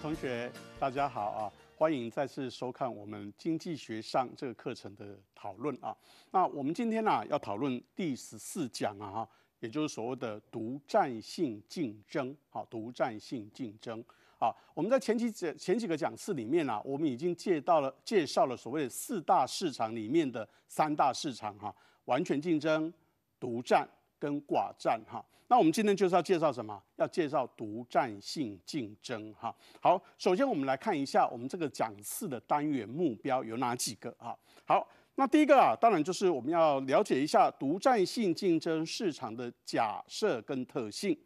同学，大家好啊！欢迎再次收看我们经济学上这个课程的讨论啊。那我们今天呢，要讨论第十四讲啊，哈，也就是所谓的独占性竞争啊，独占性竞争啊。我们在前几讲前几个讲次里面啊，我们已经介到了介绍了所谓的四大市场里面的三大市场哈，完全竞争、独占。跟寡占哈，那我们今天就是要介绍什么？要介绍独占性竞争哈。好，首先我们来看一下我们这个讲次的单元目标有哪几个啊？好，那第一个啊，当然就是我们要了解一下独占性竞争市场的假设跟特性。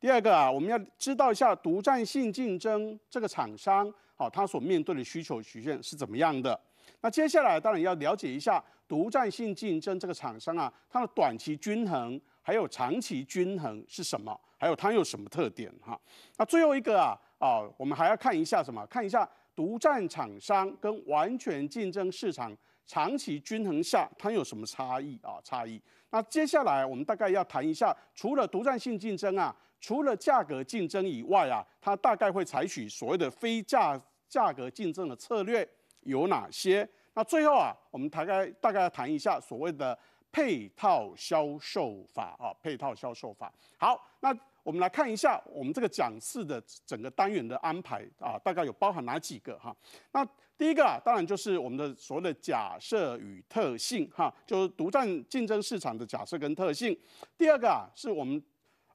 第二个啊，我们要知道一下独占性竞争这个厂商好，他所面对的需求曲线是怎么样的。那接下来当然要了解一下独占性竞争这个厂商啊，它的短期均衡。还有长期均衡是什么？还有它有什么特点？哈，那最后一个啊，啊，我们还要看一下什么？看一下独占厂商跟完全竞争市场长期均衡下它有什么差异啊？差异。那接下来我们大概要谈一下，除了独占性竞争啊，除了价格竞争以外啊，它大概会采取所谓的非价价格竞争的策略有哪些？那最后啊，我们大概大概要谈一下所谓的。配套销售法啊，配套销售法。好，那我们来看一下我们这个讲次的整个单元的安排啊，大概有包含哪几个哈？那第一个啊，当然就是我们的所谓的假设与特性哈，就是独占竞争市场的假设跟特性。第二个啊，是我们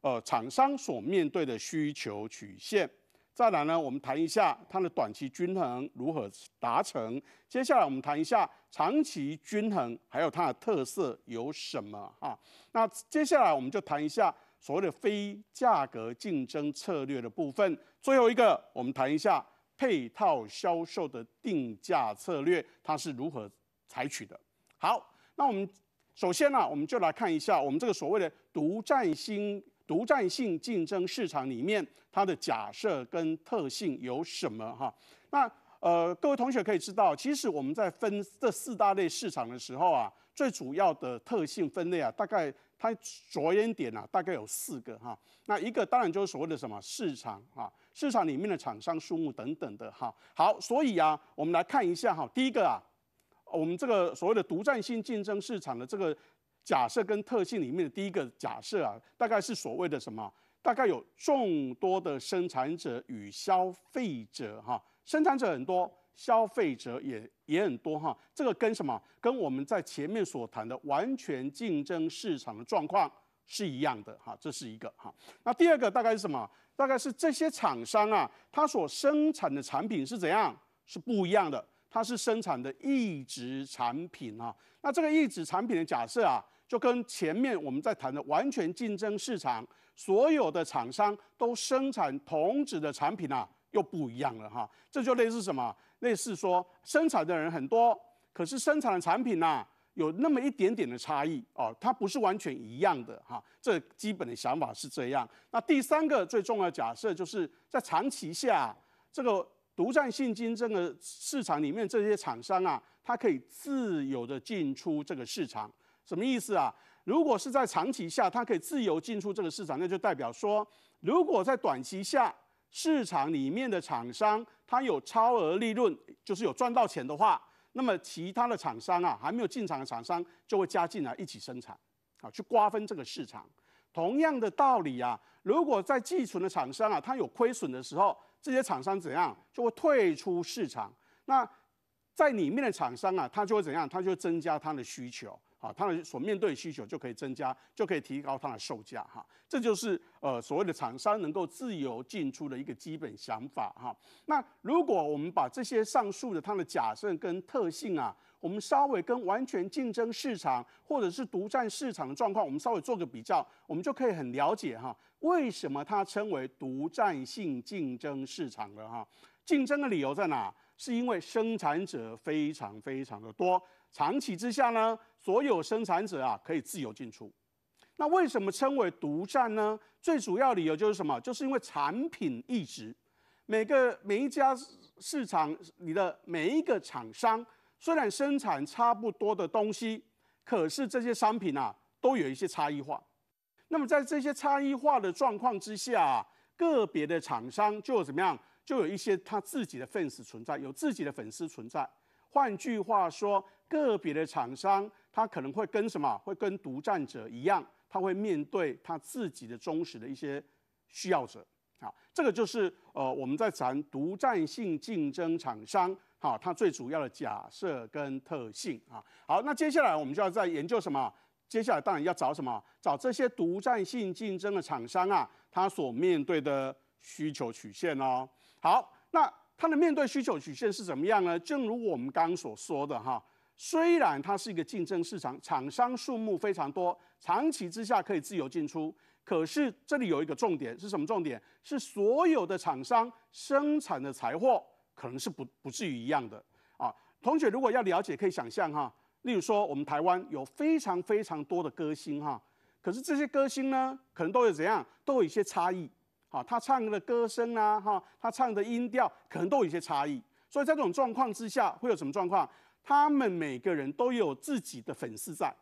呃厂商所面对的需求曲线。再来呢，我们谈一下它的短期均衡如何达成。接下来我们谈一下长期均衡，还有它的特色有什么啊？那接下来我们就谈一下所谓的非价格竞争策略的部分。最后一个，我们谈一下配套销售的定价策略，它是如何采取的？好，那我们首先呢，我们就来看一下我们这个所谓的独占新独占性竞争市场里面，它的假设跟特性有什么哈？那呃，各位同学可以知道，其实我们在分这四大类市场的时候啊，最主要的特性分类啊，大概它着眼点啊，大概有四个哈。那一个当然就是所谓的什么市场啊，市场里面的厂商数目等等的哈。好，所以啊，我们来看一下哈，第一个啊，我们这个所谓的独占性竞争市场的这个。假设跟特性里面的第一个假设啊，大概是所谓的什么？大概有众多的生产者与消费者哈，生产者很多，消费者也也很多哈。这个跟什么？跟我们在前面所谈的完全竞争市场的状况是一样的哈，这是一个哈。那第二个大概是什么？大概是这些厂商啊，它所生产的产品是怎样？是不一样的，它是生产的一质产品啊。那这个一质产品的假设啊。就跟前面我们在谈的完全竞争市场，所有的厂商都生产同质的产品啊，又不一样了哈。这就类似什么？类似说生产的人很多，可是生产的产品呐，有那么一点点的差异哦，它不是完全一样的哈。这基本的想法是这样。那第三个最重要的假设就是在长期下，这个独占性竞争的市场里面，这些厂商啊，它可以自由的进出这个市场。什么意思啊？如果是在长期下，它可以自由进出这个市场，那就代表说，如果在短期下，市场里面的厂商它有超额利润，就是有赚到钱的话，那么其他的厂商啊，还没有进场的厂商就会加进来一起生产，啊，去瓜分这个市场。同样的道理啊，如果在寄存的厂商啊，它有亏损的时候，这些厂商怎样就会退出市场，那在里面的厂商啊，它就会怎样？它就增加它的需求。啊，它的所面对的需求就可以增加，就可以提高它的售价，哈，这就是呃所谓的厂商能够自由进出的一个基本想法，哈。那如果我们把这些上述的它的假设跟特性啊，我们稍微跟完全竞争市场或者是独占市场的状况，我们稍微做个比较，我们就可以很了解哈，为什么它称为独占性竞争市场了，哈。竞争的理由在哪？是因为生产者非常非常的多。长期之下呢，所有生产者啊可以自由进出。那为什么称为独占呢？最主要理由就是什么？就是因为产品一直每个每一家市场里的每一个厂商，虽然生产差不多的东西，可是这些商品啊都有一些差异化。那么在这些差异化的状况之下，啊，个别的厂商就怎么样？就有一些他自己的 fans 存在，有自己的粉丝存在。换句话说，个别的厂商，他可能会跟什么？会跟独占者一样，他会面对他自己的忠实的一些需要者啊。这个就是呃，我们在讲独占性竞争厂商哈，它最主要的假设跟特性啊。好，那接下来我们就要在研究什么？接下来当然要找什么？找这些独占性竞争的厂商啊，他所面对的需求曲线哦。好，那它的面对需求曲线是怎么样呢？正如我们刚刚所说的哈。虽然它是一个竞争市场，厂商数目非常多，长期之下可以自由进出。可是这里有一个重点，是什么重点？是所有的厂商生产的财货可能是不不至于一样的啊。同学如果要了解，可以想象哈，例如说我们台湾有非常非常多的歌星哈，可是这些歌星呢，可能都有怎样，都有一些差异啊。他唱的歌声啊，哈，他唱的音调可能都有一些差异。所以在这种状况之下，会有什么状况？他们每个人都有自己的粉丝在，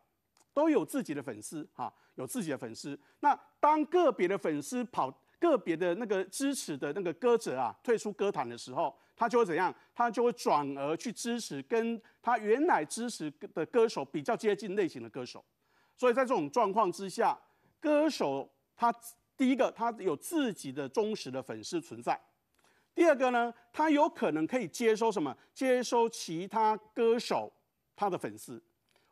都有自己的粉丝哈，有自己的粉丝。那当个别的粉丝跑个别的那个支持的那个歌者啊退出歌坛的时候，他就会怎样？他就会转而去支持跟他原来支持的歌手比较接近类型的歌手。所以在这种状况之下，歌手他第一个他有自己的忠实的粉丝存在。第二个呢，它有可能可以接收什么？接收其他歌手他的粉丝。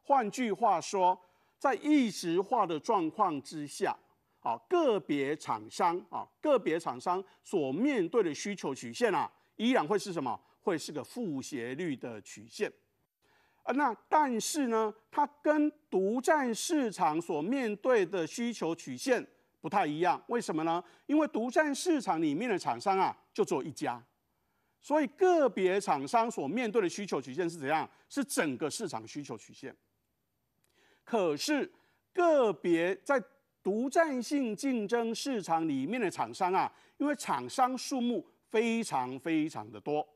换句话说，在一质化的状况之下，啊，个别厂商啊，个别厂商所面对的需求曲线啊，依然会是什么？会是个负斜率的曲线啊。那但是呢，它跟独占市场所面对的需求曲线不太一样。为什么呢？因为独占市场里面的厂商啊。就做一家，所以个别厂商所面对的需求曲线是怎样？是整个市场需求曲线。可是，个别在独占性竞争市场里面的厂商啊，因为厂商数目非常非常的多，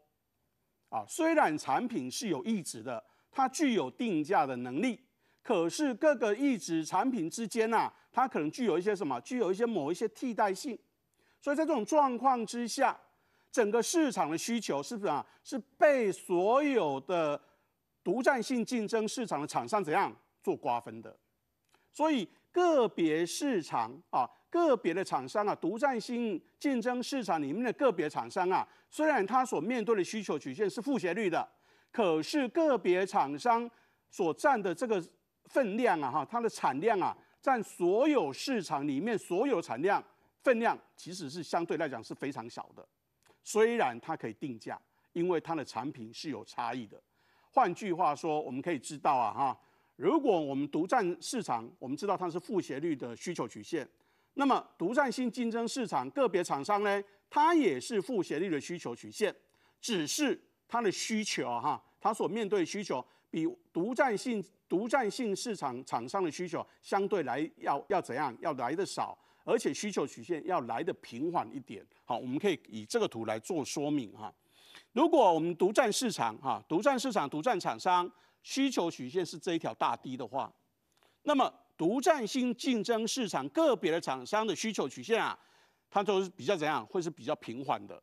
啊，虽然产品是有意志的，它具有定价的能力，可是各个意志产品之间啊，它可能具有一些什么？具有一些某一些替代性，所以在这种状况之下。整个市场的需求是不是啊？是被所有的独占性竞争市场的厂商怎样做瓜分的？所以个别市场啊，个别的厂商啊，独占性竞争市场里面的个别厂商啊，虽然它所面对的需求曲线是负斜率的，可是个别厂商所占的这个分量啊，哈，它的产量啊，占所有市场里面所有产量分量，其实是相对来讲是非常小的。虽然它可以定价，因为它的产品是有差异的。换句话说，我们可以知道啊哈，如果我们独占市场，我们知道它是负斜率的需求曲线。那么，独占性竞争市场个别厂商呢，它也是负斜率的需求曲线，只是它的需求哈，它所面对需求比独占性独占性市场厂商的需求相对来要要怎样，要来的少。而且需求曲线要来的平缓一点。好，我们可以以这个图来做说明哈。如果我们独占市场哈，独占市场独占厂商需求曲线是这一条大低的话，那么独占性竞争市场个别的厂商的需求曲线啊，它都是比较怎样，会是比较平缓的，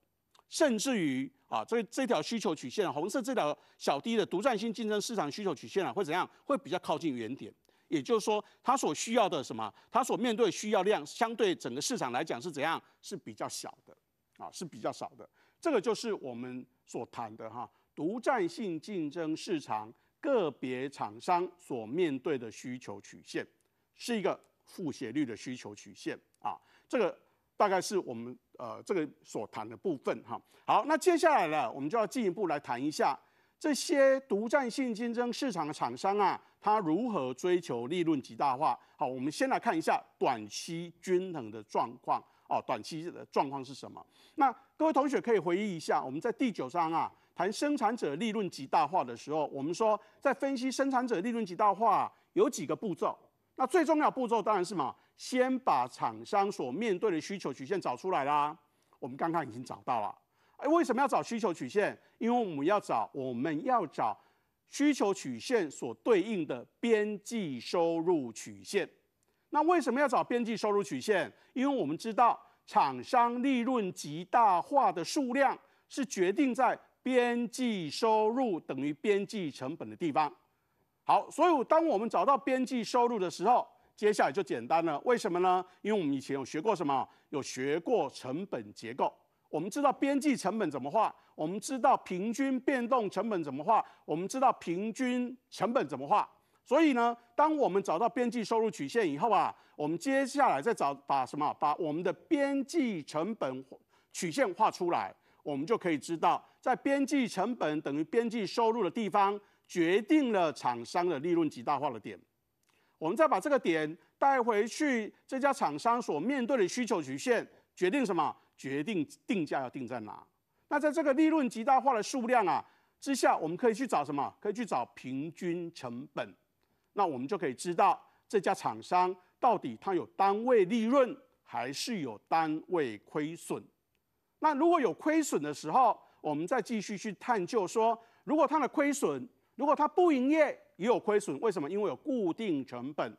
甚至于啊，这这条需求曲线红色这条小低的独占性竞争市场需求曲线啊，会怎样，会比较靠近原点。也就是说，它所需要的什么？它所面对需要量相对整个市场来讲是怎样？是比较小的，啊，是比较少的。这个就是我们所谈的哈，独占性竞争市场个别厂商所面对的需求曲线是一个复写率的需求曲线啊。这个大概是我们呃这个所谈的部分哈。好，那接下来呢，我们就要进一步来谈一下。这些独占性竞争市场的厂商啊，它如何追求利润极大化？好，我们先来看一下短期均衡的状况。哦，短期的状况是什么？那各位同学可以回忆一下，我们在第九章啊谈生产者利润极大化的时候，我们说在分析生产者利润极大化有几个步骤。那最重要步骤当然是什么？先把厂商所面对的需求曲线找出来啦。我们刚刚已经找到了。为什么要找需求曲线？因为我们要找我们要找需求曲线所对应的边际收入曲线。那为什么要找边际收入曲线？因为我们知道厂商利润极大化的数量是决定在边际收入等于边际成本的地方。好，所以当我们找到边际收入的时候，接下来就简单了。为什么呢？因为我们以前有学过什么？有学过成本结构。我们知道边际成本怎么画，我们知道平均变动成本怎么画，我们知道平均成本怎么画。所以呢，当我们找到边际收入曲线以后啊，我们接下来再找把什么？把我们的边际成本曲线画出来，我们就可以知道，在边际成本等于边际收入的地方，决定了厂商的利润极大化的点。我们再把这个点带回去，这家厂商所面对的需求曲线决定什么？决定定价要定在哪？那在这个利润极大化的数量啊之下，我们可以去找什么？可以去找平均成本。那我们就可以知道这家厂商到底它有单位利润还是有单位亏损。那如果有亏损的时候，我们再继续去探究说，如果它的亏损，如果它不营业也有亏损，为什么？因为有固定成本。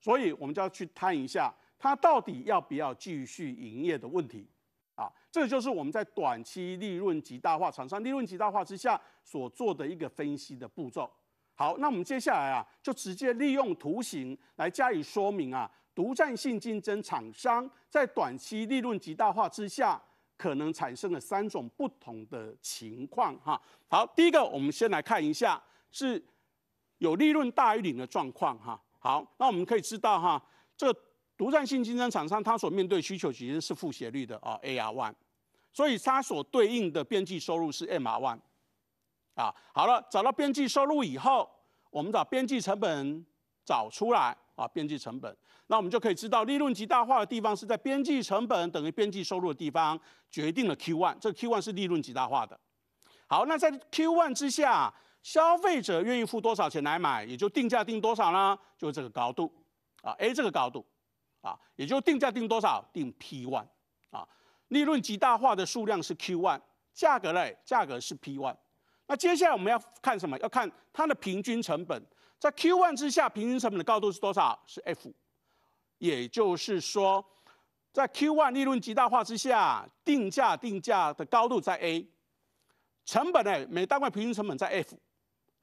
所以，我们就要去探一下，它到底要不要继续营业的问题。啊，这个就是我们在短期利润极大化厂商利润极大化之下所做的一个分析的步骤。好，那我们接下来啊，就直接利用图形来加以说明啊，独占性竞争厂商在短期利润极大化之下可能产生的三种不同的情况哈。好，第一个我们先来看一下是有利润大于零的状况哈。好，那我们可以知道哈，这个。独占性竞争厂商它所面对需求其实是负斜率的啊，AR one，所以它所对应的边际收入是 MR one，啊，好了，找到边际收入以后，我们找边际成本找出来啊，边际成本，那我们就可以知道利润极大化的地方是在边际成本等于边际收入的地方，决定了 Q one，这个 Q one 是利润极大化的。好，那在 Q one 之下，消费者愿意付多少钱来买，也就定价定多少呢？就是这个高度啊，A 这个高度。啊，也就定价定多少定 P one，啊，利润极大化的数量是 Q one，价格嘞价格是 P one，那接下来我们要看什么？要看它的平均成本，在 Q one 之下，平均成本的高度是多少？是 F，也就是说，在 Q one 利润极大化之下，定价定价的高度在 A，成本呢每单位平均成本在 F。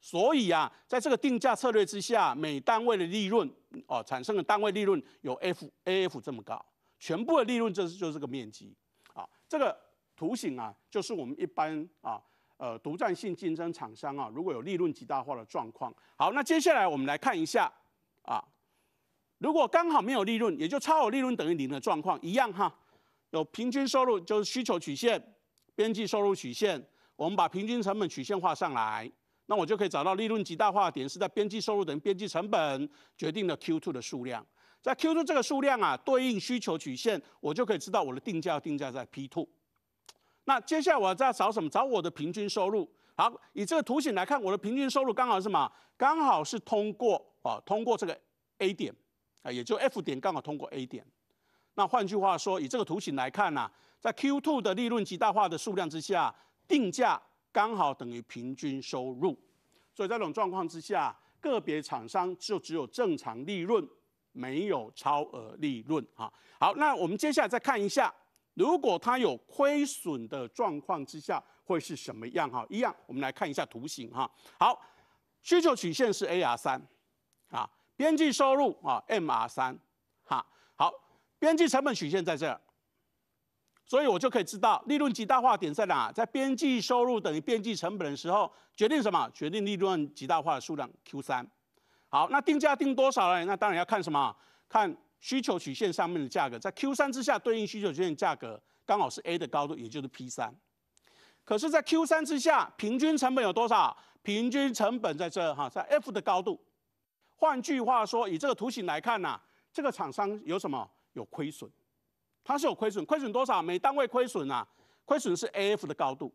所以啊，在这个定价策略之下，每单位的利润哦，产生的单位利润有 F A F 这么高，全部的利润就是就是这个面积啊。这个图形啊，就是我们一般啊，呃，独占性竞争厂商啊，如果有利润极大化的状况。好，那接下来我们来看一下啊，如果刚好没有利润，也就超额利润等于零的状况一样哈。有平均收入就是需求曲线，边际收入曲线，我们把平均成本曲线画上来。那我就可以找到利润极大化的点是在边际收入等于边际成本，决定了 Q two 的数量，在 Q two 这个数量啊，对应需求曲线，我就可以知道我的定价定价在 P two。那接下来我要再找什么？找我的平均收入。好，以这个图形来看，我的平均收入刚好是什么？刚好是通过啊，通过这个 A 点啊，也就 F 点刚好通过 A 点。那换句话说，以这个图形来看呢，在 Q two 的利润极大化的数量之下，定价。刚好等于平均收入，所以这种状况之下，个别厂商就只有正常利润，没有超额利润哈。好，那我们接下来再看一下，如果它有亏损的状况之下会是什么样哈？一样，我们来看一下图形哈。好，需求曲线是 AR 三啊，边际收入啊 MR 三哈。好，边际成本曲线在这。所以我就可以知道利润极大化点在哪，在边际收入等于边际成本的时候，决定什么？决定利润极大化的数量 Q 三。好，那定价定多少呢？那当然要看什么？看需求曲线上面的价格，在 Q 三之下对应需求曲线价格刚好是 A 的高度，也就是 P 三。可是，在 Q 三之下，平均成本有多少？平均成本在这哈，在 F 的高度。换句话说，以这个图形来看呐，这个厂商有什么？有亏损。它是有亏损，亏损多少？每单位亏损啊？亏损是 AF 的高度。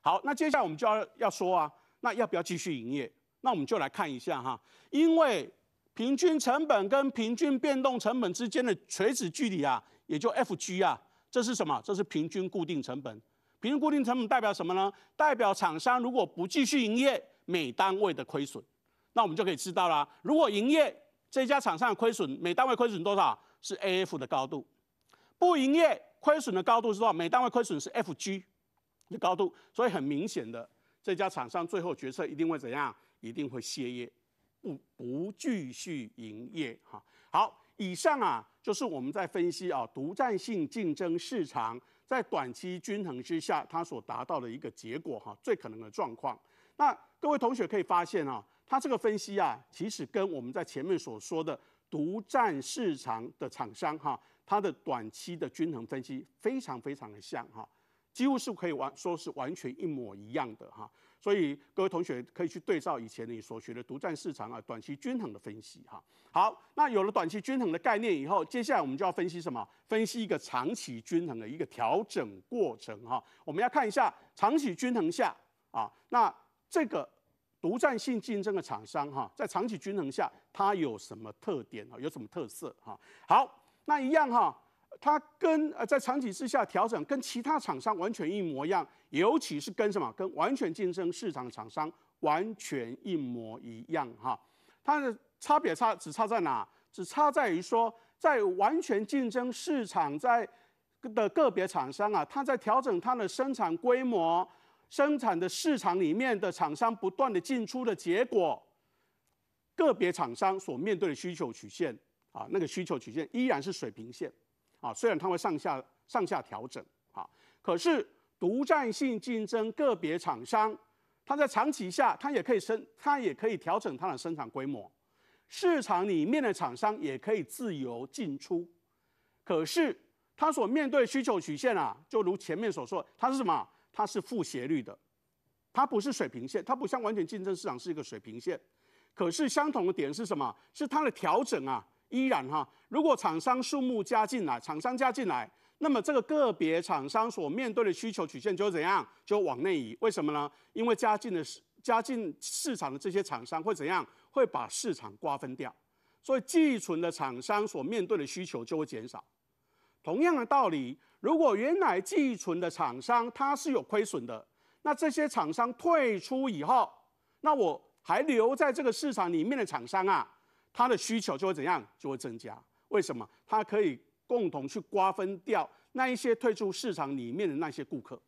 好，那接下来我们就要要说啊，那要不要继续营业？那我们就来看一下哈，因为平均成本跟平均变动成本之间的垂直距离啊，也就 FG 啊，这是什么？这是平均固定成本。平均固定成本代表什么呢？代表厂商如果不继续营业，每单位的亏损，那我们就可以知道啦，如果营业这家厂商亏损每单位亏损多少？是 AF 的高度。不营业亏损的高度，是多少？每单位亏损是 F G 的高度，所以很明显的，这家厂商最后决策一定会怎样？一定会歇业，不不继续营业哈。好，以上啊就是我们在分析啊独占性竞争市场在短期均衡之下它所达到的一个结果哈，最可能的状况。那各位同学可以发现啊，它这个分析啊，其实跟我们在前面所说的独占市场的厂商哈。它的短期的均衡分析非常非常的像哈，几乎是可以完说是完全一模一样的哈。所以各位同学可以去对照以前你所学的独占市场啊，短期均衡的分析哈。好，那有了短期均衡的概念以后，接下来我们就要分析什么？分析一个长期均衡的一个调整过程哈。我们要看一下长期均衡下啊，那这个独占性竞争的厂商哈，在长期均衡下它有什么特点啊？有什么特色哈？好。那一样哈，它跟呃在长期之下调整，跟其他厂商完全一模一样，尤其是跟什么，跟完全竞争市场的厂商完全一模一样哈。它的差别差只差在哪？只差在于说，在完全竞争市场在的个别厂商啊，它在调整它的生产规模、生产的市场里面的厂商不断的进出的结果，个别厂商所面对的需求曲线。啊，那个需求曲线依然是水平线，啊，虽然它会上下上下调整，啊，可是独占性竞争个别厂商，它在长期下它也可以生，它也可以调整它的生产规模，市场里面的厂商也可以自由进出，可是它所面对需求曲线啊，就如前面所说，它是什么？它是负斜率的，它不是水平线，它不像完全竞争市场是一个水平线，可是相同的点是什么？是它的调整啊。依然哈，如果厂商数目加进来，厂商加进来，那么这个个别厂商所面对的需求曲线就怎样？就往内移。为什么呢？因为加进的加进市场的这些厂商会怎样？会把市场瓜分掉。所以，寄存的厂商所面对的需求就会减少。同样的道理，如果原来寄存的厂商它是有亏损的，那这些厂商退出以后，那我还留在这个市场里面的厂商啊。它的需求就会怎样，就会增加。为什么？它可以共同去瓜分掉那一些退出市场里面的那些顾客，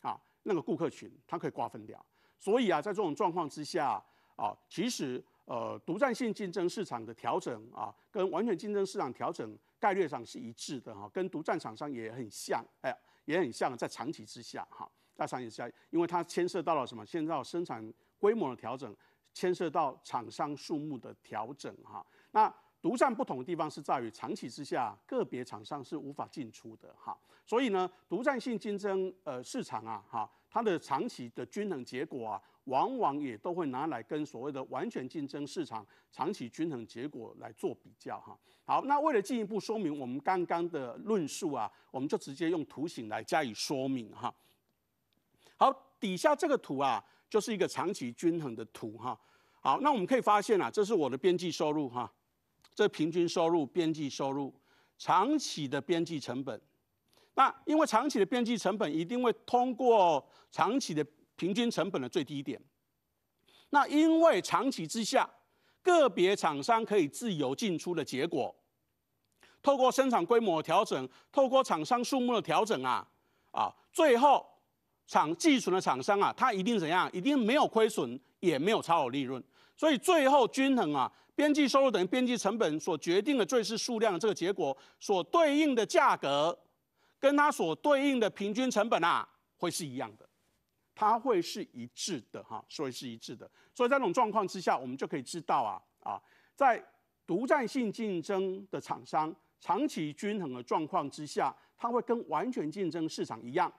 啊，那个顾客群，它可以瓜分掉。所以啊，在这种状况之下，啊，其实呃，独占性竞争市场的调整啊，跟完全竞争市场调整概率上是一致的哈，跟独占厂商也很像，哎，也很像，在长期之下哈，在长期之下，因为它牵涉到了什么？牵涉到生产规模的调整。牵涉到厂商数目的调整，哈，那独占不同的地方是在于长期之下，个别厂商是无法进出的，哈，所以呢，独占性竞争，呃，市场啊，哈，它的长期的均衡结果啊，往往也都会拿来跟所谓的完全竞争市场长期均衡结果来做比较，哈。好，那为了进一步说明我们刚刚的论述啊，我们就直接用图形来加以说明，哈。好，底下这个图啊。就是一个长期均衡的图哈，好，那我们可以发现啊，这是我的边际收入哈，这平均收入、边际收入、长期的边际成本。那因为长期的边际成本一定会通过长期的平均成本的最低点。那因为长期之下，个别厂商可以自由进出的结果，透过生产规模的调整，透过厂商数目的调整啊啊，最后。厂寄存的厂商啊，他一定怎样？一定没有亏损，也没有超额利润。所以最后均衡啊，边际收入等于边际成本所决定的最是数量这个结果，所对应的价格，跟它所对应的平均成本啊，会是一样的，它会是一致的哈，所以是一致的。所以在这种状况之下，我们就可以知道啊啊，在独占性竞争的厂商长期均衡的状况之下，它会跟完全竞争市场一样。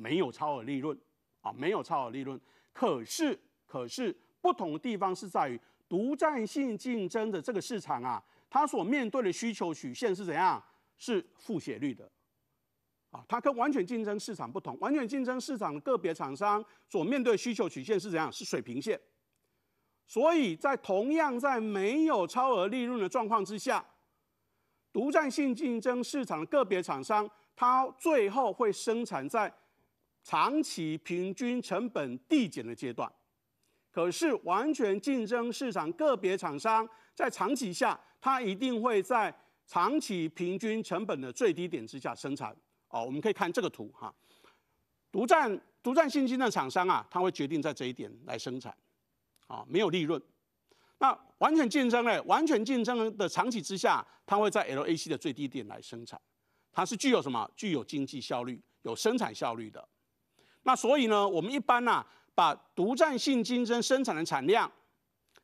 没有超额利润啊，没有超额利润。可是，可是不同的地方是在于，独占性竞争的这个市场啊，它所面对的需求曲线是怎样？是负斜率的啊，它跟完全竞争市场不同。完全竞争市场的个别厂商所面对需求曲线是怎样？是水平线。所以在同样在没有超额利润的状况之下，独占性竞争市场的个别厂商，它最后会生产在。长期平均成本递减的阶段，可是完全竞争市场个别厂商在长期下，它一定会在长期平均成本的最低点之下生产。哦，我们可以看这个图哈，独占独占信心的厂商啊，它会决定在这一点来生产，啊，没有利润。那完全竞争呢？完全竞争的长期之下，它会在 LAC 的最低点来生产，它是具有什么？具有经济效率、有生产效率的。那所以呢，我们一般呢，把独占性竞争生产的产量，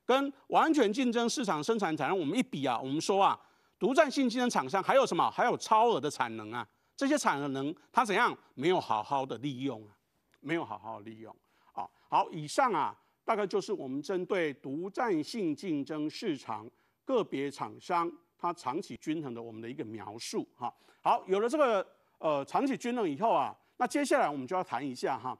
跟完全竞争市场生产产量我们一比啊，我们说啊，独占性竞争厂商还有什么？还有超额的产能啊，这些产能它怎样没有好好的利用啊？没有好好利用啊。好，以上啊，大概就是我们针对独占性竞争市场个别厂商它长期均衡的我们的一个描述哈。好，有了这个呃长期均衡以后啊。那接下来我们就要谈一下哈，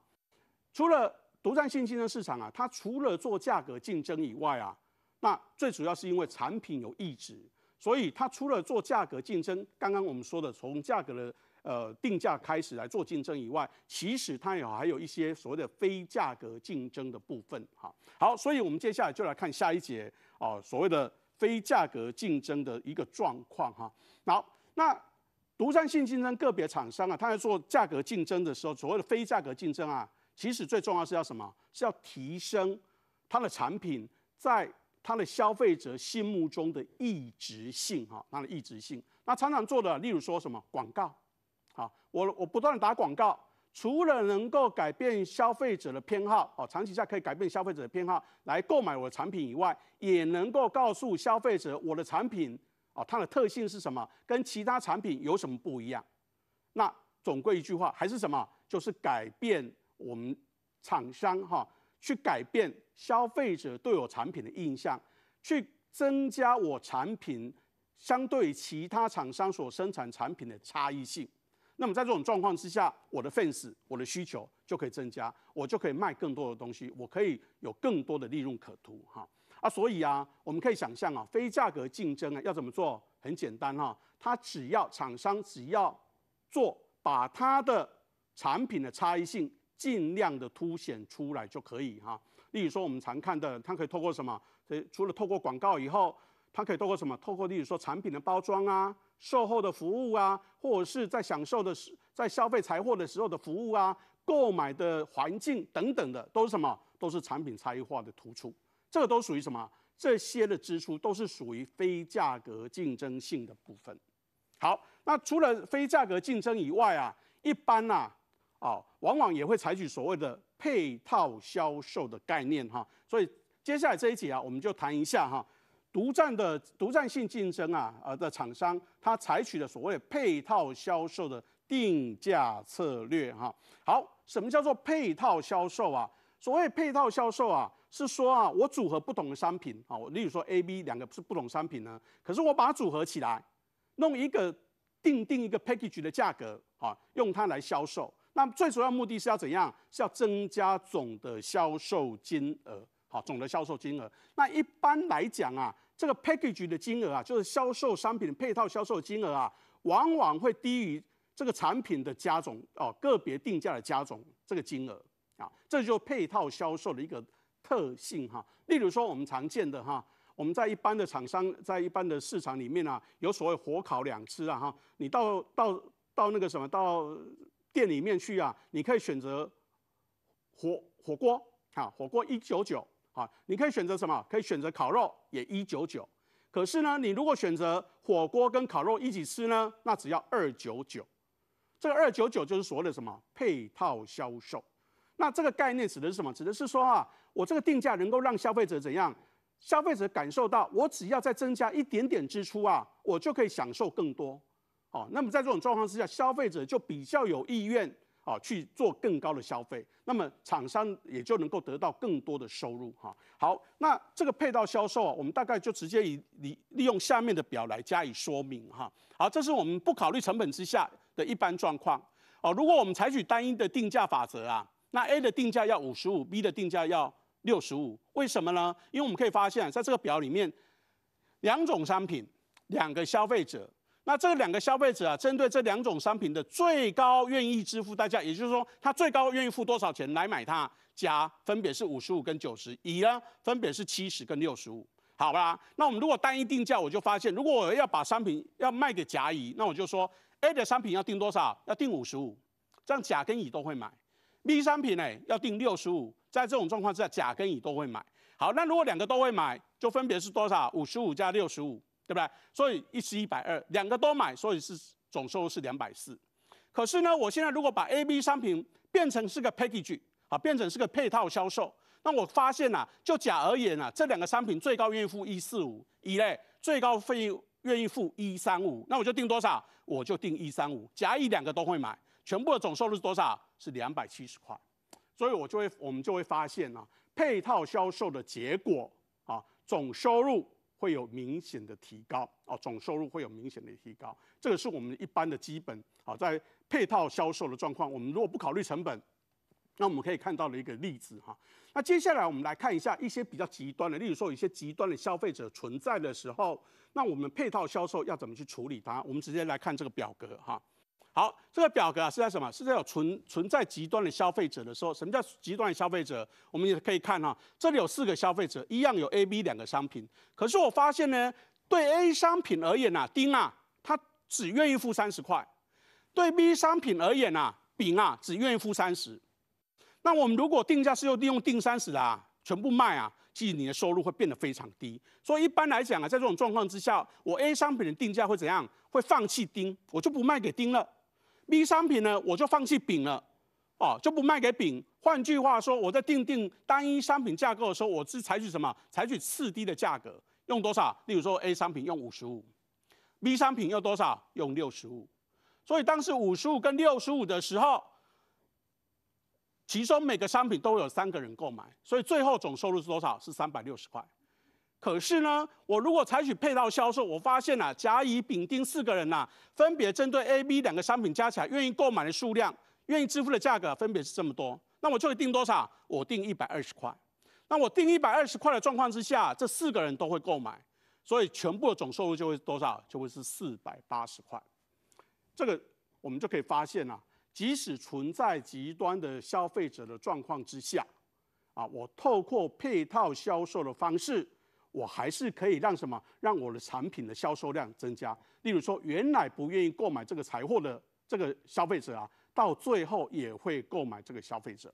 除了独占性竞争市场啊，它除了做价格竞争以外啊，那最主要是因为产品有异质，所以它除了做价格竞争，刚刚我们说的从价格的呃定价开始来做竞争以外，其实它也还有一些所谓的非价格竞争的部分哈。好，所以我们接下来就来看下一节哦，所谓的非价格竞争的一个状况哈。好，那。独占性竞争，个别厂商啊，他在做价格竞争的时候，所谓的非价格竞争啊，其实最重要是要什么？是要提升他的产品在他的消费者心目中的一直性，哈，他的一直性。那常常做的，例如说什么广告，好，我我不断打广告，除了能够改变消费者的偏好，哦，长期下可以改变消费者的偏好来购买我的产品以外，也能够告诉消费者我的产品。啊，它的特性是什么？跟其他产品有什么不一样？那总归一句话，还是什么？就是改变我们厂商哈，去改变消费者对我产品的印象，去增加我产品相对其他厂商所生产产品的差异性。那么在这种状况之下，我的粉丝，我的需求就可以增加，我就可以卖更多的东西，我可以有更多的利润可图哈。啊，所以啊，我们可以想象啊，非价格竞争啊，要怎么做？很简单哈，它只要厂商只要做，把它的产品的差异性尽量的凸显出来就可以哈。例如说，我们常看的，它可以透过什么？除了透过广告以后，它可以透过什么？透过例如说产品的包装啊、售后的服务啊，或者是在享受的时、在消费财货的时候的服务啊、购买的环境等等的，都是什么？都是产品差异化的突出。这都属于什么？这些的支出都是属于非价格竞争性的部分。好，那除了非价格竞争以外啊，一般啊、哦，往往也会采取所谓的配套销售的概念哈。所以接下来这一节啊，我们就谈一下哈，独占的独占性竞争啊，呃的厂商它采取的所谓配套销售的定价策略哈。好，什么叫做配套销售啊？所谓配套销售啊。是说啊，我组合不同的商品啊，例如说 A、B 两个是不同商品呢，可是我把它组合起来，弄一个定定一个 package 的价格啊，用它来销售。那最主要目的是要怎样？是要增加总的销售金额好，总的销售金额。那一般来讲啊，这个 package 的金额啊，就是销售商品配套销售金额啊，往往会低于这个产品的加总哦，个别定价的加总这个金额啊，这就配套销售的一个。特性哈，例如说我们常见的哈，我们在一般的厂商在一般的市场里面啊，有所谓火烤两吃啊哈，你到到到那个什么到店里面去啊，你可以选择火火锅啊，火锅一九九啊，你可以选择什么？可以选择烤肉也一九九，可是呢，你如果选择火锅跟烤肉一起吃呢，那只要二九九，这个二九九就是所谓的什么配套销售，那这个概念指的是什么？指的是说啊。我这个定价能够让消费者怎样？消费者感受到我只要再增加一点点支出啊，我就可以享受更多。哦，那么在这种状况之下，消费者就比较有意愿啊去做更高的消费，那么厂商也就能够得到更多的收入。哈，好，那这个配套销售啊，我们大概就直接以利利用下面的表来加以说明。哈，好，这是我们不考虑成本之下的一般状况。哦，如果我们采取单一的定价法则啊，那 A 的定价要五十五，B 的定价要。六十五，为什么呢？因为我们可以发现，在这个表里面，两种商品，两个消费者。那这两个消费者啊，针对这两种商品的最高愿意支付代价，也就是说，他最高愿意付多少钱来买它？甲分别是五十五跟九十，乙呢分别是七十跟六十五。好啦，那我们如果单一定价，我就发现，如果我要把商品要卖给甲乙，那我就说，A 的商品要定多少？要定五十五，这样甲跟乙都会买。B 商品呢，要定六十五。在这种状况之下，甲跟乙都会买。好，那如果两个都会买，就分别是多少？五十五加六十五，对不对？所以一是一百二，两个都买，所以是总收入是两百四。可是呢，我现在如果把 A、B 商品变成是个 package 啊，变成是个配套销售，那我发现呐，就甲而言呐，这两个商品最高愿意付一四五，乙嘞最高费意愿意付一三五，那我就定多少？我就定一三五，甲乙两个都会买，全部的总收入是多少？是两百七十块。所以我就会，我们就会发现呢，配套销售的结果啊，总收入会有明显的提高啊，总收入会有明显的提高，这个是我们一般的基本啊，在配套销售的状况，我们如果不考虑成本，那我们可以看到了一个例子哈。那接下来我们来看一下一些比较极端的，例如说有些极端的消费者存在的时候，那我们配套销售要怎么去处理它？我们直接来看这个表格哈。好，这个表格啊是在什么？是在有存存在极端的消费者的时候。什么叫极端的消费者？我们也可以看哈，这里有四个消费者，一样有 A、B 两个商品。可是我发现呢，对 A 商品而言呐，丁啊，他只愿意付三十块；对 B 商品而言呐，丙啊，只愿意付三十。那我们如果定价是又利用定三十啦，全部卖啊，其实你的收入会变得非常低。所以一般来讲啊，在这种状况之下，我 A 商品的定价会怎样？会放弃丁，我就不卖给丁了。B 商品呢，我就放弃丙了，哦，就不卖给丙。换句话说，我在定定单一商品价格的时候，我是采取什么？采取次低的价格，用多少？例如说 A 商品用五十五，B 商品用多少？用六十五。所以当时五十五跟六十五的时候，其中每个商品都有三个人购买，所以最后总收入是多少？是三百六十块。可是呢，我如果采取配套销售，我发现啊，甲、乙、丙、丁四个人呐，分别针对 A、B 两个商品加起来愿意购买的数量、愿意支付的价格分别是这么多，那我就会定多少？我定一百二十块。那我定一百二十块的状况之下，这四个人都会购买，所以全部的总收入就会多少？就会是四百八十块。这个我们就可以发现啊，即使存在极端的消费者的状况之下，啊，我透过配套销售的方式。我还是可以让什么让我的产品的销售量增加？例如说，原来不愿意购买这个财货的这个消费者啊，到最后也会购买这个消费者。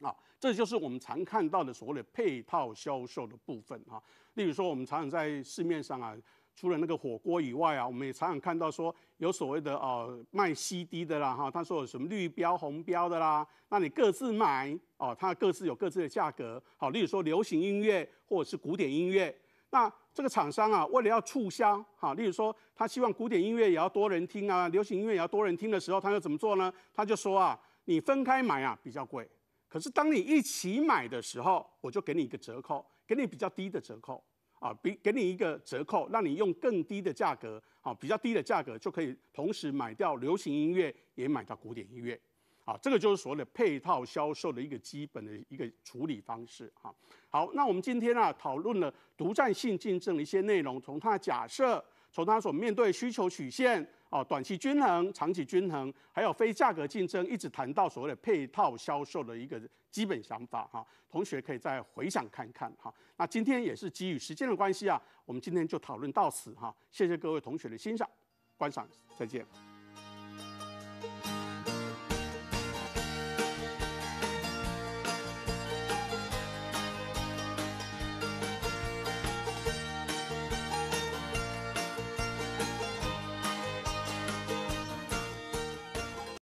啊，这就是我们常看到的所谓的配套销售的部分啊。例如说，我们常常在市面上啊。除了那个火锅以外啊，我们也常常看到说有所谓的哦卖 CD 的啦哈，他说有什么绿标、红标的啦，那你各自买哦，它各自有各自的价格。好，例如说流行音乐或者是古典音乐，那这个厂商啊，为了要促销，哈，例如说他希望古典音乐也要多人听啊，流行音乐也要多人听的时候，他又怎么做呢？他就说啊，你分开买啊比较贵，可是当你一起买的时候，我就给你一个折扣，给你比较低的折扣。啊，比给你一个折扣，让你用更低的价格，啊，比较低的价格就可以同时买掉流行音乐，也买到古典音乐，啊，这个就是所谓的配套销售的一个基本的一个处理方式，哈。好，那我们今天啊，讨论了独占性竞争的一些内容，从它的假设，从它所面对需求曲线。哦，短期均衡、长期均衡，还有非价格竞争，一直谈到所谓的配套销售的一个基本想法哈。同学可以再回想看看哈。那今天也是基于时间的关系啊，我们今天就讨论到此哈。谢谢各位同学的欣赏、观赏，再见。